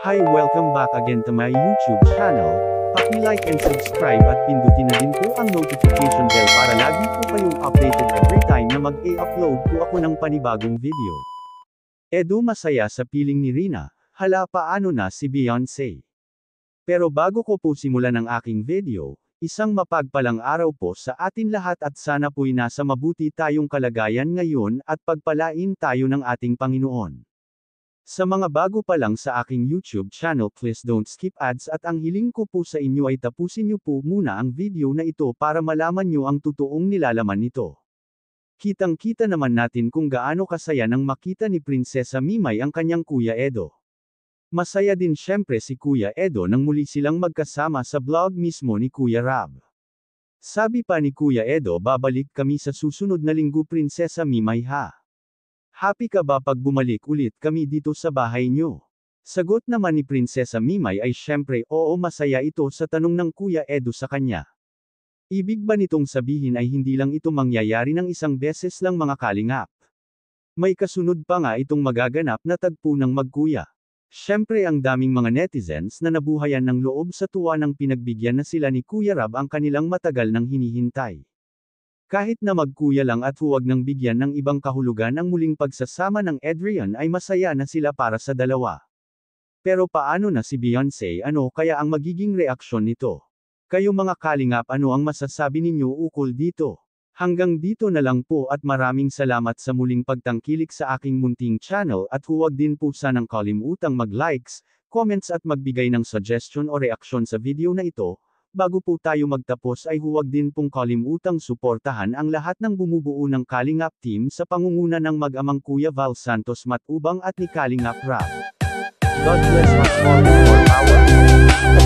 Hi welcome back again to my YouTube channel. Paki-like and subscribe at pindutin na din po ang notification bell para lagi po kayong updated every time na mag-e-upload po ako ng panibagong video. Edu masaya sa piling ni Rina, hala paano na si Beyonce. Pero bago ko po simulan ang aking video, isang mapagpalang araw po sa atin lahat at sana po'y nasa mabuti tayong kalagayan ngayon at pagpalain tayo ng ating Panginoon. Sa mga bago pa lang sa aking YouTube channel please don't skip ads at ang hiling ko po sa inyo ay tapusin niyo po muna ang video na ito para malaman niyo ang totoong nilalaman nito. Kitang-kita naman natin kung gaano kasaya nang makita ni Prinsesa Mimay ang kanyang Kuya Edo. Masaya din siyempre si Kuya Edo nang muli silang magkasama sa vlog mismo ni Kuya Rab. Sabi pa ni Kuya Edo babalik kami sa susunod na linggo Prinsesa Mimay ha. Happy ka ba pag bumalik ulit kami dito sa bahay niyo? Sagot naman ni Prinsesa Mimay ay syempre oo masaya ito sa tanong ng Kuya Edo sa kanya. Ibig ba nitong sabihin ay hindi lang ito mangyayari ng isang beses lang mga kalingap? May kasunod pa nga itong magaganap na tagpo ng magkuya. Syempre ang daming mga netizens na nabuhayan ng loob sa tuwa ng pinagbigyan na sila ni Kuya Rab ang kanilang matagal nang hinihintay. Kahit na magkuya lang at huwag nang bigyan ng ibang kahulugan ang muling pagsasama ng Adrian ay masaya na sila para sa dalawa. Pero paano na si Beyonce ano kaya ang magiging reaksyon nito? Kayo mga kalingap ano ang masasabi ninyo ukol dito? Hanggang dito na lang po at maraming salamat sa muling pagtangkilik sa aking munting channel at huwag din po sanang kalimutang mag-likes, comments at magbigay ng suggestion o reaksyon sa video na ito, Bago po tayo magtapos ay huwag din pong kalimutang suportahan ang lahat ng bumubuo ng Kalingap team sa pangunguna ng mag-amang Kuya Val Santos Matubang at ni Kalingap Rap. God bless us all for our